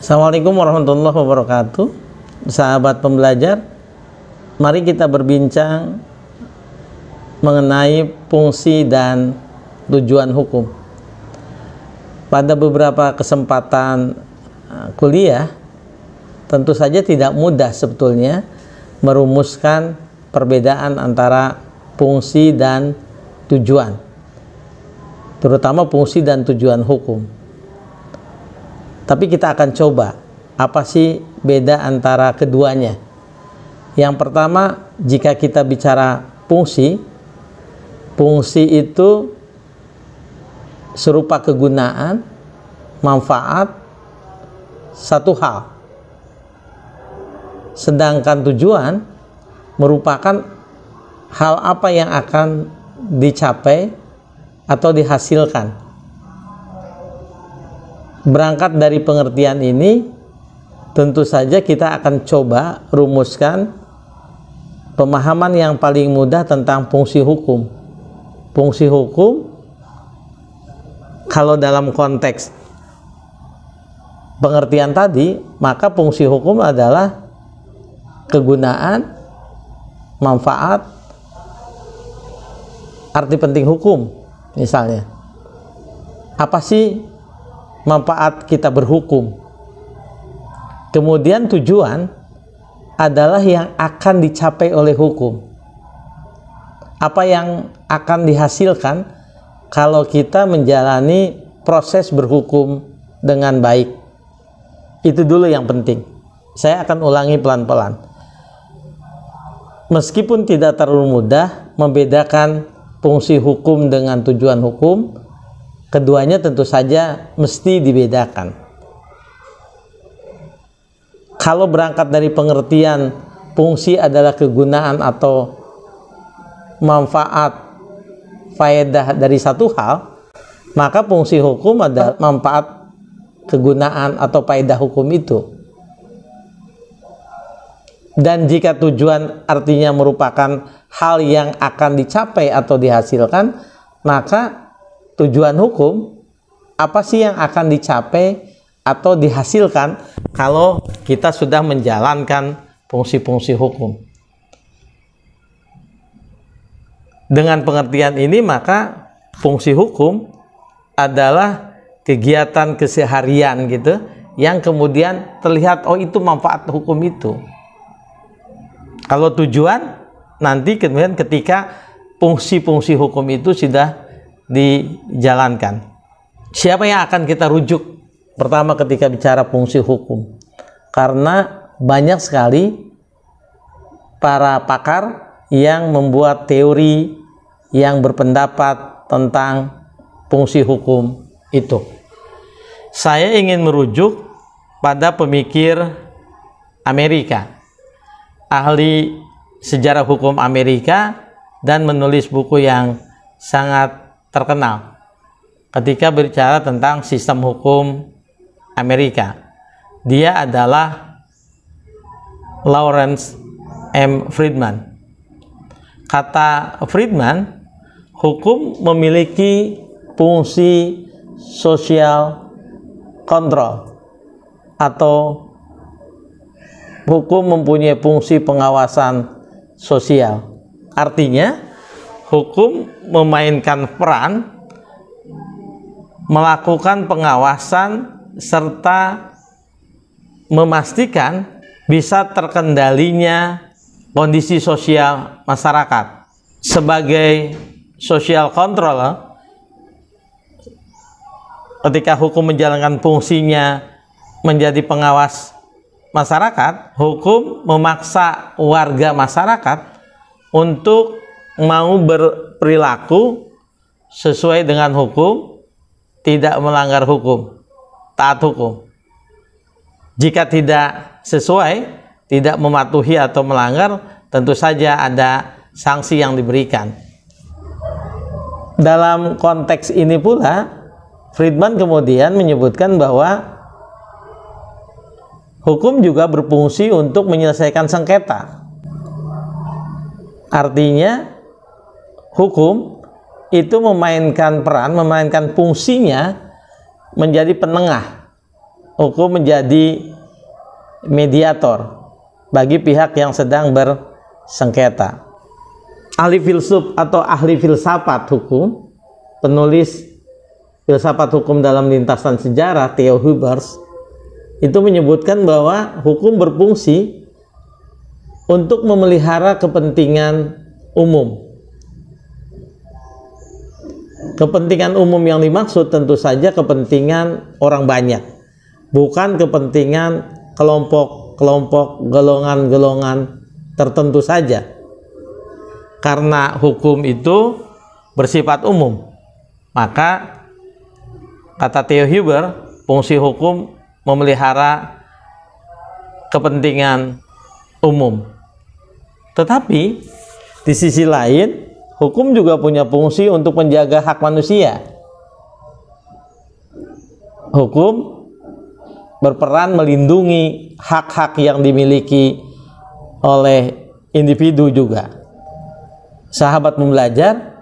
Assalamualaikum warahmatullahi wabarakatuh Sahabat pembelajar Mari kita berbincang Mengenai fungsi dan tujuan hukum Pada beberapa kesempatan uh, kuliah Tentu saja tidak mudah sebetulnya Merumuskan perbedaan antara fungsi dan tujuan Terutama fungsi dan tujuan hukum tapi kita akan coba apa sih beda antara keduanya. Yang pertama, jika kita bicara fungsi, fungsi itu serupa kegunaan, manfaat, satu hal. Sedangkan tujuan merupakan hal apa yang akan dicapai atau dihasilkan berangkat dari pengertian ini tentu saja kita akan coba rumuskan pemahaman yang paling mudah tentang fungsi hukum fungsi hukum kalau dalam konteks pengertian tadi maka fungsi hukum adalah kegunaan manfaat arti penting hukum misalnya apa sih manfaat kita berhukum. Kemudian tujuan adalah yang akan dicapai oleh hukum. Apa yang akan dihasilkan kalau kita menjalani proses berhukum dengan baik. Itu dulu yang penting. Saya akan ulangi pelan-pelan. Meskipun tidak terlalu mudah membedakan fungsi hukum dengan tujuan hukum, keduanya tentu saja mesti dibedakan. Kalau berangkat dari pengertian fungsi adalah kegunaan atau manfaat faedah dari satu hal, maka fungsi hukum adalah manfaat kegunaan atau faedah hukum itu. Dan jika tujuan artinya merupakan hal yang akan dicapai atau dihasilkan, maka tujuan hukum apa sih yang akan dicapai atau dihasilkan kalau kita sudah menjalankan fungsi-fungsi hukum. Dengan pengertian ini maka fungsi hukum adalah kegiatan keseharian gitu yang kemudian terlihat oh itu manfaat hukum itu. Kalau tujuan nanti kemudian ketika fungsi-fungsi hukum itu sudah dijalankan. Siapa yang akan kita rujuk pertama ketika bicara fungsi hukum? Karena banyak sekali para pakar yang membuat teori yang berpendapat tentang fungsi hukum itu. Saya ingin merujuk pada pemikir Amerika, ahli sejarah hukum Amerika dan menulis buku yang sangat terkenal ketika berbicara tentang sistem hukum Amerika. Dia adalah Lawrence M. Friedman. Kata Friedman, hukum memiliki fungsi sosial kontrol atau hukum mempunyai fungsi pengawasan sosial. Artinya, hukum memainkan peran melakukan pengawasan serta memastikan bisa terkendalinya kondisi sosial masyarakat sebagai social controller ketika hukum menjalankan fungsinya menjadi pengawas masyarakat hukum memaksa warga masyarakat untuk mau berperilaku sesuai dengan hukum, tidak melanggar hukum, taat hukum. Jika tidak sesuai, tidak mematuhi atau melanggar, tentu saja ada sanksi yang diberikan. Dalam konteks ini pula, Friedman kemudian menyebutkan bahwa hukum juga berfungsi untuk menyelesaikan sengketa. Artinya, hukum itu memainkan peran, memainkan fungsinya menjadi penengah. Hukum menjadi mediator bagi pihak yang sedang bersengketa. Ahli filsuf atau ahli filsafat hukum, penulis filsafat hukum dalam lintasan sejarah Theo Hubers itu menyebutkan bahwa hukum berfungsi untuk memelihara kepentingan umum Kepentingan umum yang dimaksud tentu saja kepentingan orang banyak, bukan kepentingan kelompok-kelompok golongan-golongan tertentu saja. Karena hukum itu bersifat umum, maka kata Theo Huber, fungsi hukum memelihara kepentingan umum. Tetapi di sisi lain hukum juga punya fungsi untuk menjaga hak manusia. Hukum berperan melindungi hak-hak yang dimiliki oleh individu juga. Sahabat membelajar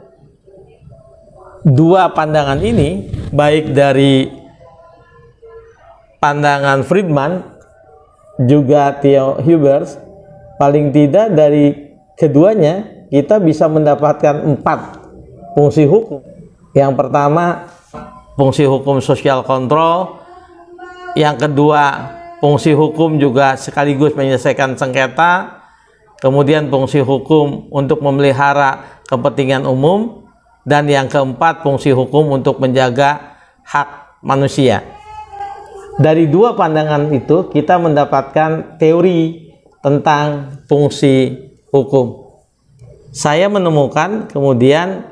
dua pandangan ini baik dari pandangan Friedman juga Theo Hubers paling tidak dari keduanya kita bisa mendapatkan empat fungsi hukum. Yang pertama, fungsi hukum sosial kontrol. Yang kedua, fungsi hukum juga sekaligus menyelesaikan sengketa. Kemudian fungsi hukum untuk memelihara kepentingan umum dan yang keempat fungsi hukum untuk menjaga hak manusia. Dari dua pandangan itu kita mendapatkan teori tentang fungsi hukum saya menemukan kemudian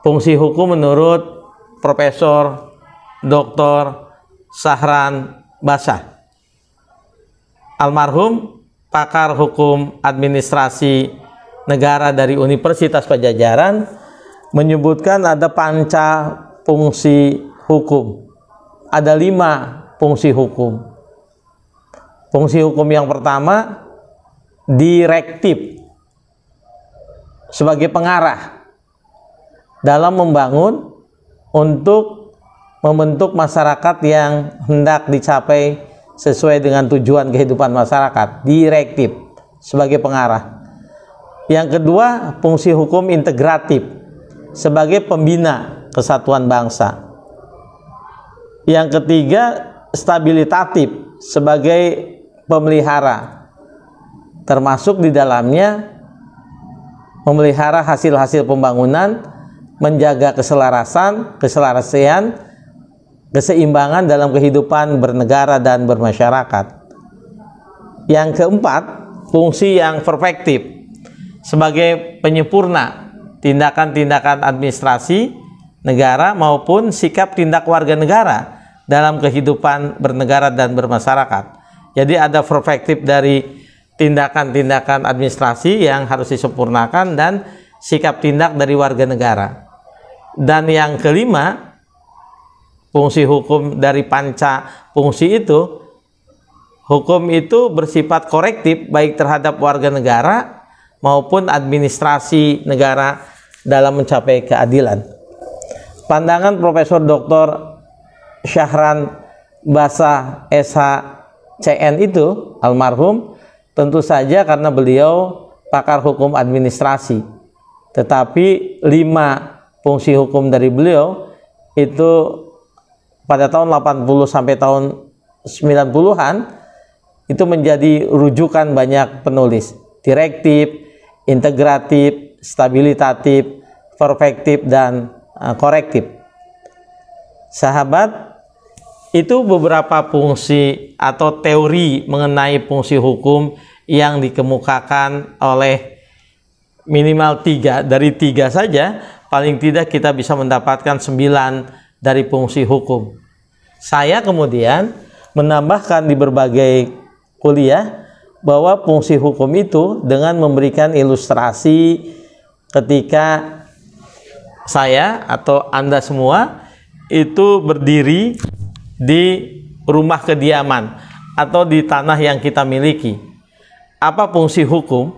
fungsi hukum menurut Profesor Dr. Sahran Basah. Almarhum pakar hukum administrasi negara dari Universitas Pajajaran menyebutkan ada panca fungsi hukum. Ada lima fungsi hukum. Fungsi hukum yang pertama direktif sebagai pengarah dalam membangun untuk membentuk masyarakat yang hendak dicapai sesuai dengan tujuan kehidupan masyarakat direktif sebagai pengarah yang kedua fungsi hukum integratif sebagai pembina kesatuan bangsa yang ketiga stabilitatif sebagai pemelihara termasuk di dalamnya memelihara hasil-hasil pembangunan, menjaga keselarasan, keselarasan, keseimbangan dalam kehidupan bernegara dan bermasyarakat. Yang keempat, fungsi yang perfektif sebagai penyempurna tindakan-tindakan administrasi negara maupun sikap tindak warga negara dalam kehidupan bernegara dan bermasyarakat. Jadi ada perfektif dari tindakan-tindakan administrasi yang harus disempurnakan dan sikap tindak dari warga negara. Dan yang kelima, fungsi hukum dari panca fungsi itu, hukum itu bersifat korektif baik terhadap warga negara maupun administrasi negara dalam mencapai keadilan. Pandangan Profesor Dr. Syahran Basah SH CN itu almarhum Tentu saja karena beliau pakar hukum administrasi. Tetapi lima fungsi hukum dari beliau itu pada tahun 80 sampai tahun 90-an itu menjadi rujukan banyak penulis. Direktif, integratif, stabilitatif, perfektif dan uh, korektif. Sahabat itu beberapa fungsi atau teori mengenai fungsi hukum yang dikemukakan oleh minimal tiga dari tiga saja paling tidak kita bisa mendapatkan sembilan dari fungsi hukum saya kemudian menambahkan di berbagai kuliah bahwa fungsi hukum itu dengan memberikan ilustrasi ketika saya atau Anda semua itu berdiri di rumah kediaman atau di tanah yang kita miliki. Apa fungsi hukum?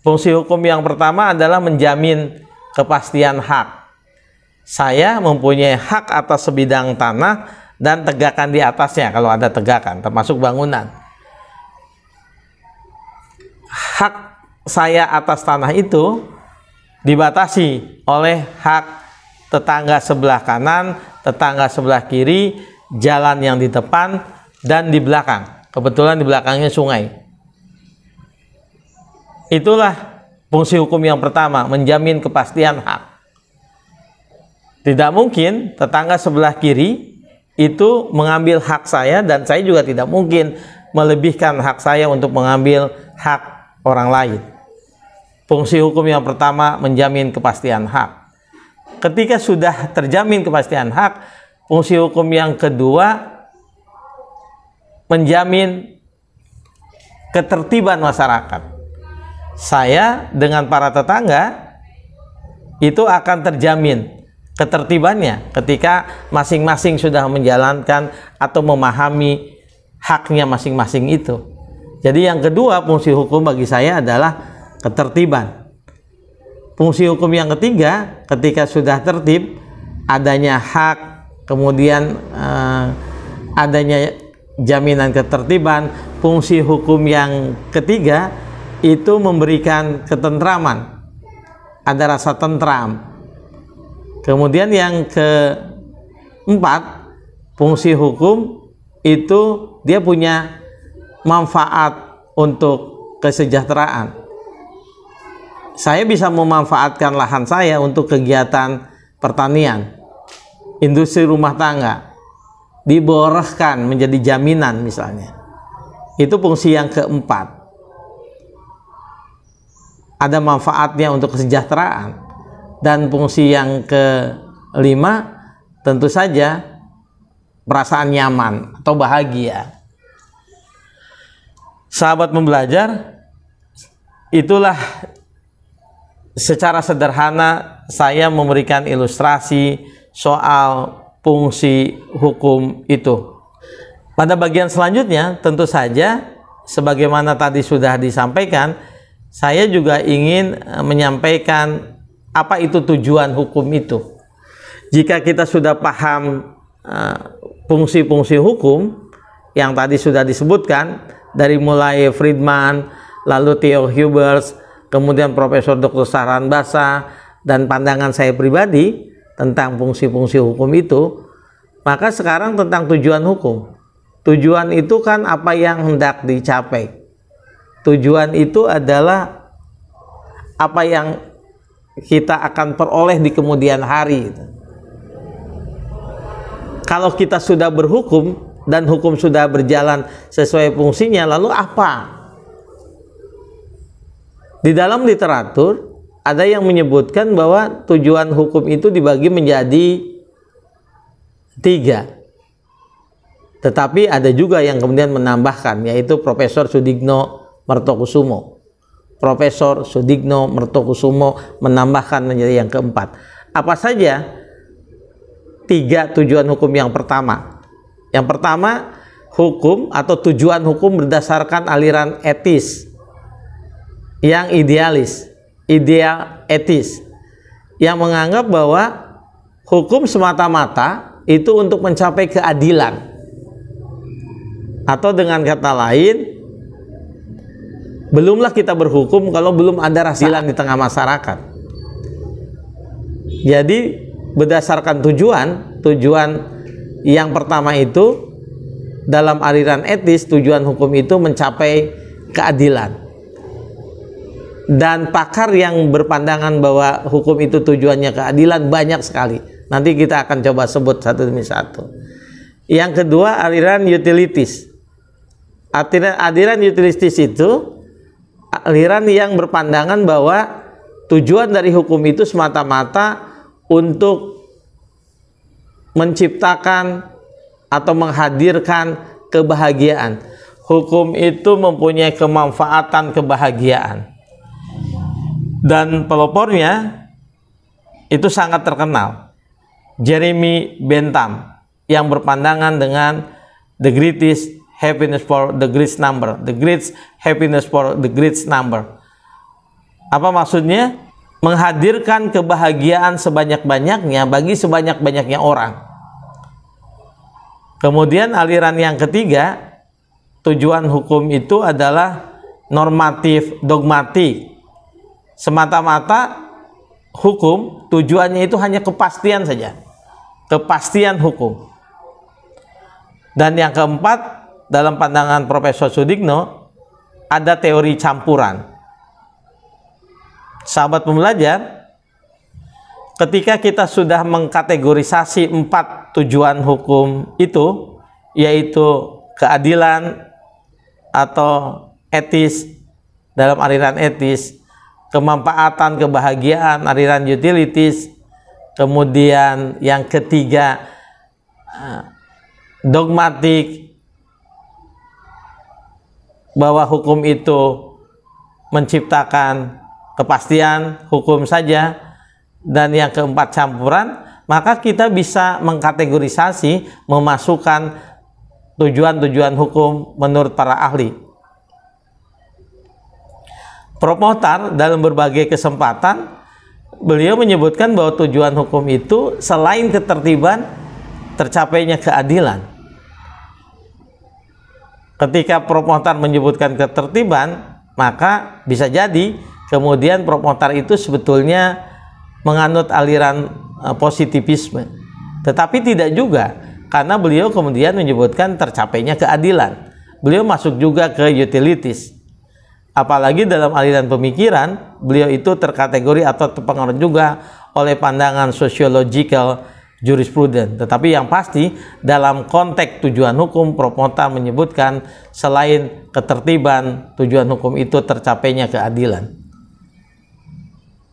Fungsi hukum yang pertama adalah menjamin kepastian hak. Saya mempunyai hak atas sebidang tanah dan tegakan di atasnya kalau ada tegakan termasuk bangunan. Hak saya atas tanah itu dibatasi oleh hak tetangga sebelah kanan, tetangga sebelah kiri, jalan yang di depan dan di belakang. Kebetulan di belakangnya sungai. Itulah fungsi hukum yang pertama, menjamin kepastian hak. Tidak mungkin tetangga sebelah kiri itu mengambil hak saya dan saya juga tidak mungkin melebihkan hak saya untuk mengambil hak orang lain. Fungsi hukum yang pertama menjamin kepastian hak. Ketika sudah terjamin kepastian hak, Fungsi hukum yang kedua menjamin ketertiban masyarakat. Saya dengan para tetangga itu akan terjamin ketertibannya ketika masing-masing sudah menjalankan atau memahami haknya masing-masing itu. Jadi yang kedua fungsi hukum bagi saya adalah ketertiban. Fungsi hukum yang ketiga ketika sudah tertib adanya hak kemudian eh, adanya jaminan ketertiban fungsi hukum yang ketiga itu memberikan ketentraman ada rasa tentram kemudian yang keempat fungsi hukum itu dia punya manfaat untuk kesejahteraan saya bisa memanfaatkan lahan saya untuk kegiatan pertanian industri rumah tangga diborehkan menjadi jaminan misalnya itu fungsi yang keempat ada manfaatnya untuk kesejahteraan dan fungsi yang kelima tentu saja perasaan nyaman atau bahagia sahabat membelajar itulah secara sederhana saya memberikan ilustrasi soal fungsi hukum itu. Pada bagian selanjutnya, tentu saja, sebagaimana tadi sudah disampaikan, saya juga ingin eh, menyampaikan apa itu tujuan hukum itu. Jika kita sudah paham eh, fungsi-fungsi uh, hukum yang tadi sudah disebutkan, dari mulai Friedman, lalu Theo Hubers, kemudian Profesor Dr. Saran Basa, dan pandangan saya pribadi, tentang fungsi-fungsi hukum itu, maka sekarang tentang tujuan hukum. Tujuan itu kan apa yang hendak dicapai. Tujuan itu adalah apa yang kita akan peroleh di kemudian hari. Kalau kita sudah berhukum dan hukum sudah berjalan sesuai fungsinya, lalu apa? Di dalam literatur ada yang menyebutkan bahwa tujuan hukum itu dibagi menjadi tiga. Tetapi ada juga yang kemudian menambahkan, yaitu Profesor Sudigno Mertokusumo. Profesor Sudigno Mertokusumo menambahkan menjadi yang keempat. Apa saja tiga tujuan hukum yang pertama? Yang pertama, hukum atau tujuan hukum berdasarkan aliran etis yang idealis ideal etis yang menganggap bahwa hukum semata-mata itu untuk mencapai keadilan atau dengan kata lain belumlah kita berhukum kalau belum ada rasa adilan di tengah masyarakat jadi berdasarkan tujuan tujuan yang pertama itu dalam aliran etis tujuan hukum itu mencapai keadilan dan pakar yang berpandangan bahwa hukum itu tujuannya keadilan banyak sekali. Nanti kita akan coba sebut satu demi satu. Yang kedua aliran utilitis. Aliran, aliran utilitis itu aliran yang berpandangan bahwa tujuan dari hukum itu semata-mata untuk menciptakan atau menghadirkan kebahagiaan. Hukum itu mempunyai kemanfaatan kebahagiaan dan pelopornya itu sangat terkenal Jeremy Bentham yang berpandangan dengan the greatest happiness for the greatest number the greatest happiness for the greatest number apa maksudnya menghadirkan kebahagiaan sebanyak-banyaknya bagi sebanyak-banyaknya orang kemudian aliran yang ketiga tujuan hukum itu adalah normatif dogmatik semata-mata hukum tujuannya itu hanya kepastian saja kepastian hukum dan yang keempat dalam pandangan Profesor Sudigno ada teori campuran sahabat pembelajar ketika kita sudah mengkategorisasi empat tujuan hukum itu yaitu keadilan atau etis dalam aliran etis kemanfaatan, kebahagiaan, aliran utilities. Kemudian yang ketiga eh, dogmatik bahwa hukum itu menciptakan kepastian hukum saja dan yang keempat campuran maka kita bisa mengkategorisasi memasukkan tujuan-tujuan hukum menurut para ahli promotor dalam berbagai kesempatan beliau menyebutkan bahwa tujuan hukum itu selain ketertiban tercapainya keadilan. Ketika promotor menyebutkan ketertiban, maka bisa jadi kemudian promotor itu sebetulnya menganut aliran eh, positivisme. Tetapi tidak juga karena beliau kemudian menyebutkan tercapainya keadilan. Beliau masuk juga ke utilities Apalagi dalam aliran pemikiran, beliau itu terkategori atau terpengaruh juga oleh pandangan sociological jurisprudence. Tetapi yang pasti dalam konteks tujuan hukum, Propota menyebutkan selain ketertiban, tujuan hukum itu tercapainya keadilan.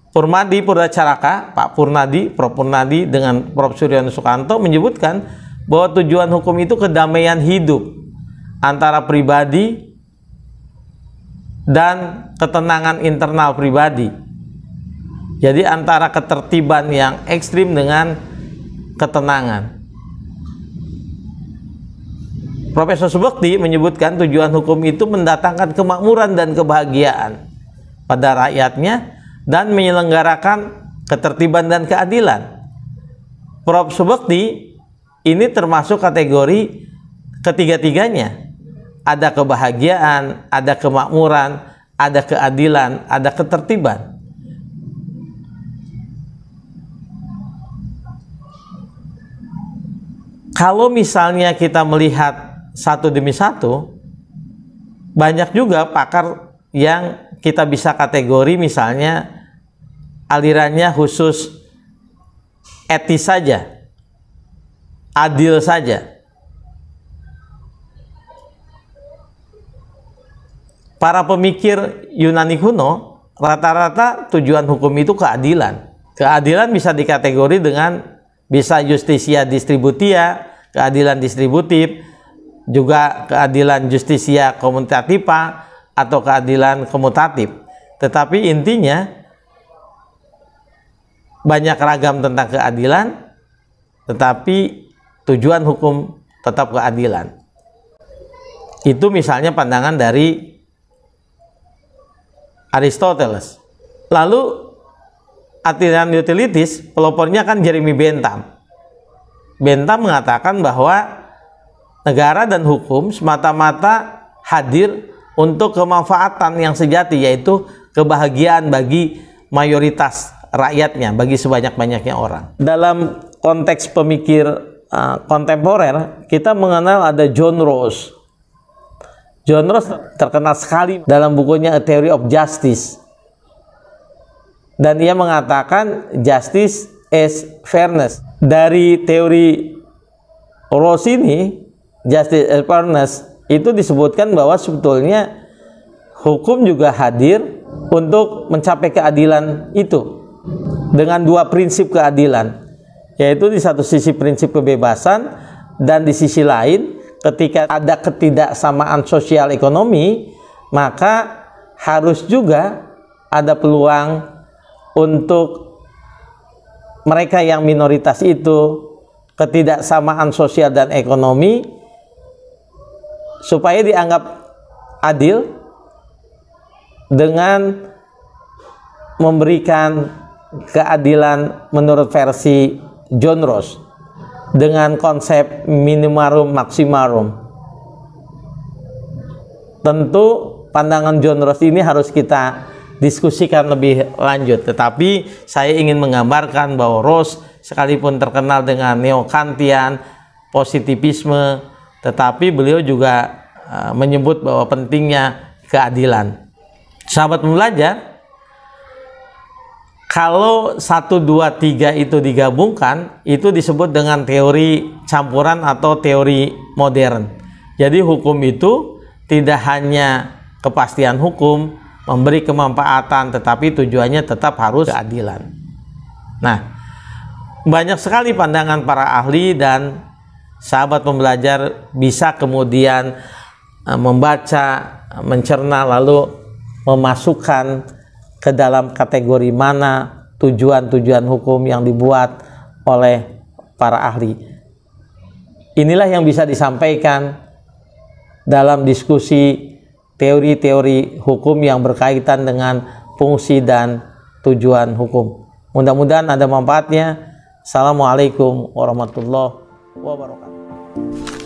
Purmadi Purdacaraka, Pak Purnadi, Prof Purnadi dengan Prof Suryono Sukanto menyebutkan bahwa tujuan hukum itu kedamaian hidup antara pribadi dan ketenangan internal pribadi. Jadi antara ketertiban yang ekstrim dengan ketenangan. Profesor Subekti menyebutkan tujuan hukum itu mendatangkan kemakmuran dan kebahagiaan pada rakyatnya dan menyelenggarakan ketertiban dan keadilan. Prof. Subekti ini termasuk kategori ketiga-tiganya ada kebahagiaan, ada kemakmuran, ada keadilan, ada ketertiban. Kalau misalnya kita melihat satu demi satu, banyak juga pakar yang kita bisa kategori misalnya alirannya khusus etis saja, adil saja. para pemikir Yunani kuno rata-rata tujuan hukum itu keadilan. Keadilan bisa dikategori dengan bisa justisia distributia, keadilan distributif, juga keadilan justisia komutativa atau keadilan komutatif. Tetapi intinya banyak ragam tentang keadilan, tetapi tujuan hukum tetap keadilan. Itu misalnya pandangan dari Aristoteles. Lalu Athenian utilitis pelopornya kan Jeremy Bentham. Bentham mengatakan bahwa negara dan hukum semata-mata hadir untuk kemanfaatan yang sejati yaitu kebahagiaan bagi mayoritas rakyatnya, bagi sebanyak-banyaknya orang. Dalam konteks pemikir uh, kontemporer, kita mengenal ada John Rawls John Rawls terkenal sekali dalam bukunya A Theory of Justice. Dan ia mengatakan justice is fairness. Dari teori Rawls ini, justice is fairness, itu disebutkan bahwa sebetulnya hukum juga hadir untuk mencapai keadilan itu dengan dua prinsip keadilan yaitu di satu sisi prinsip kebebasan dan di sisi lain ketika ada ketidaksamaan sosial ekonomi, maka harus juga ada peluang untuk mereka yang minoritas itu ketidaksamaan sosial dan ekonomi supaya dianggap adil dengan memberikan keadilan menurut versi John Ross dengan konsep minimarum maksimarum. Tentu pandangan John Ross ini harus kita diskusikan lebih lanjut. Tetapi saya ingin menggambarkan bahwa Ross sekalipun terkenal dengan neo-kantian, positivisme, tetapi beliau juga eh, menyebut bahwa pentingnya keadilan. Sahabat pembelajar, kalau 1, 2, 3 itu digabungkan, itu disebut dengan teori campuran atau teori modern. Jadi hukum itu tidak hanya kepastian hukum, memberi kemanfaatan, tetapi tujuannya tetap harus keadilan. Nah, banyak sekali pandangan para ahli dan sahabat pembelajar bisa kemudian eh, membaca, mencerna, lalu memasukkan ke dalam kategori mana tujuan-tujuan hukum yang dibuat oleh para ahli. Inilah yang bisa disampaikan dalam diskusi teori-teori hukum yang berkaitan dengan fungsi dan tujuan hukum. Mudah-mudahan ada manfaatnya. Assalamualaikum warahmatullahi wabarakatuh.